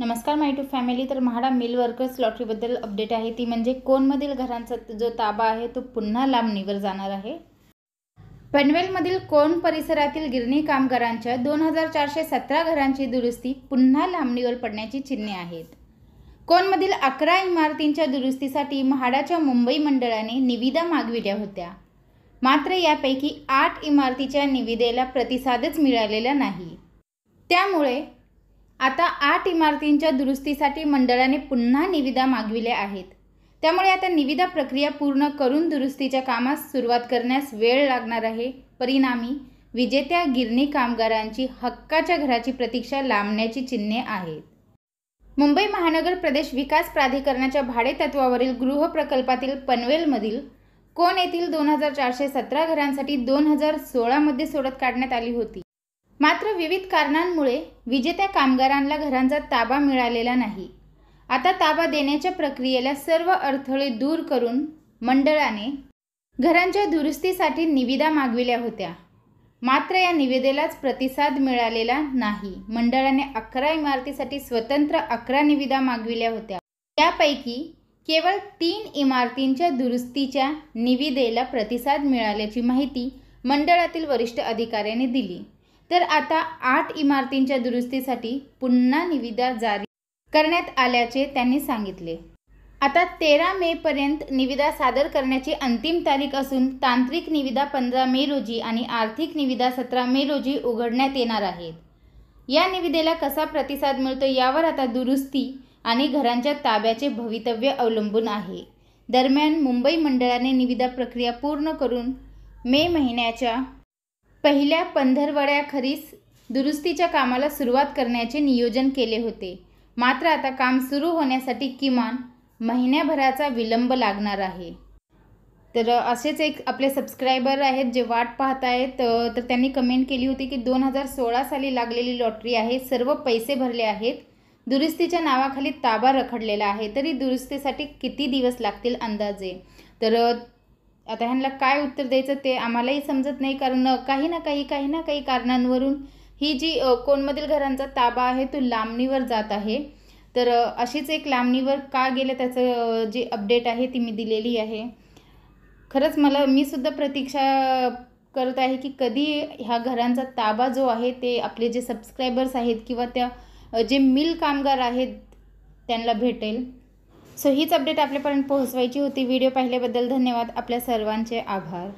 नमस्कार माय two family तर MHADA mill workers लॉटरीबद्दल अपडेट आहे ती म्हणजे कोणमधील घरांचा जो ताबा आहे तो पुन्हा लांबणीवर जाणार आहे पनवेलमधील कोण परिसरातील गिरणी कामगारांच्या दोन हजार चारशे सतरा घरांची दुरुस्ती पुन्हा लांबणीवर पडण्याची चिन्हे आहेत कोणमधील अकरा इमारतींच्या दुरुस्तीसाठी म्हाडाच्या मुंबई मंडळाने निविदा मागविल्या होत्या मात्र यापैकी आठ इमारतीच्या निविदेला प्रतिसादच मिळालेला नाही त्यामुळे आता आठ इमारतींच्या दुरुस्तीसाठी मंडळाने पुन्हा निविदा मागविल्या आहेत त्यामुळे आता निविदा प्रक्रिया पूर्ण करून दुरुस्तीच्या कामास सुरुवात करण्यास वेळ लागणार आहे परिणामी विजेत्या गिरणी कामगारांची हक्काच्या घराची प्रतीक्षा लांबण्याची चिन्हे आहेत मुंबई महानगर प्रदेश विकास प्राधिकरणाच्या भाडेतत्वावरील गृहप्रकल्पातील पनवेलमधील कोण येथील दोन हजार चारशे सतरा घरांसाठी दोन हजार सोळामध्ये सोडत काढण्यात आली होती मात्र विविध कारणांमुळे विजेत्या कामगारांना घरांचा ताबा मिळालेला नाही आता ताबा देण्याच्या प्रक्रियेला सर्व अडथळे दूर करून मंडळाने घरांच्या दुरुस्तीसाठी निविदा मागविल्या होत्या मात्र या निविदेलाच प्रतिसाद मिळालेला नाही मंडळाने अकरा इमारतीसाठी स्वतंत्र अकरा निविदा मागविल्या होत्या त्यापैकी केवळ तीन इमारतींच्या दुरुस्तीच्या निविदेला प्रतिसाद मिळाल्याची माहिती मंडळातील वरिष्ठ अधिकाऱ्याने दिली तर आता आठ इमारतींच्या दुरुस्तीसाठी पुन्हा निविदा जारी करण्यात आल्याचे त्यांनी सांगितले आता तेरा मेपर्यंत निविदा सादर करण्याची अंतिम तारीख असून तांत्रिक निविदा पंधरा मे रोजी आणि आर्थिक निविदा सतरा मे रोजी उघडण्यात येणार आहेत या निविदेला कसा प्रतिसाद मिळतो यावर आता दुरुस्ती आणि घरांच्या ताब्याचे भवितव्य अवलंबून आहे दरम्यान मुंबई मंडळाने निविदा प्रक्रिया पूर्ण करून मे महिन्याच्या पहिल्या पंधरवड्याखरीस दुरुस्तीच्या कामाला सुरुवात करण्याचे नियोजन केले होते मात्र आता काम सुरू होण्यासाठी किमान महिन्याभराचा विलंब लागणार आहे तर असेच एक आपले सबस्क्रायबर आहेत जे वाट पाहत आहेत तर त्यांनी कमेंट केली होती की दोन हजार सोळा साली लागलेली लॉटरी आहे सर्व पैसे भरले आहेत दुरुस्तीच्या नावाखाली ताबा रखडलेला आहे तरी दुरुस्तीसाठी किती दिवस लागतील अंदाजे तर आता ह्यांना काय उत्तर द्यायचं ते आम्हालाही समजत नाही कारण काही ना काही काही ना काही कारणांवरून ही जी कोणमधील घरांचा ताबा आहे तो लांबणीवर जात आहे तर अशीच एक लांबणीवर का गेलं त्याचं जी अपडेट आहे ती मी दिलेली आहे खरंच मला मी सुद्धा प्रतीक्षा करत आहे की कधी ह्या घरांचा ताबा जो आहे ते आपले जे सबस्क्रायबर्स आहेत किंवा त्या जे मिल कामगार आहेत त्यांना भेटेल सो हीच अपडेट आपल्यापर्यंत पोहोचवायची होती व्हिडिओ पाहिल्याबद्दल धन्यवाद आपल्या सर्वांचे आभार